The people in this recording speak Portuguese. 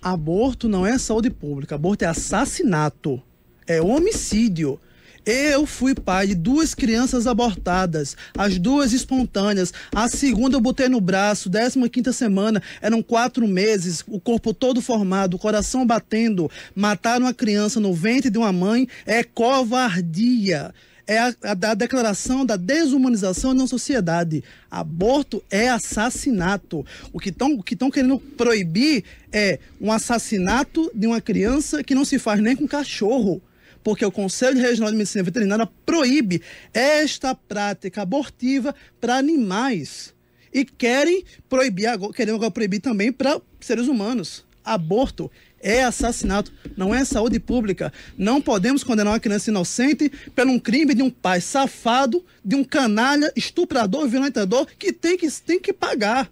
Aborto não é saúde pública, aborto é assassinato, é homicídio. Eu fui pai de duas crianças abortadas, as duas espontâneas. A segunda eu botei no braço, 15 quinta semana, eram quatro meses, o corpo todo formado, o coração batendo. Mataram a criança no ventre de uma mãe é covardia é a, a, da declaração da desumanização na sociedade. Aborto é assassinato. O que estão querendo proibir é um assassinato de uma criança que não se faz nem com cachorro. Porque o Conselho Regional de Medicina Veterinária proíbe esta prática abortiva para animais. E querem proibir, querem agora proibir também para seres humanos aborto é assassinato, não é saúde pública. Não podemos condenar uma criança inocente pelo um crime de um pai safado, de um canalha, estuprador, violentador, que tem que, tem que pagar.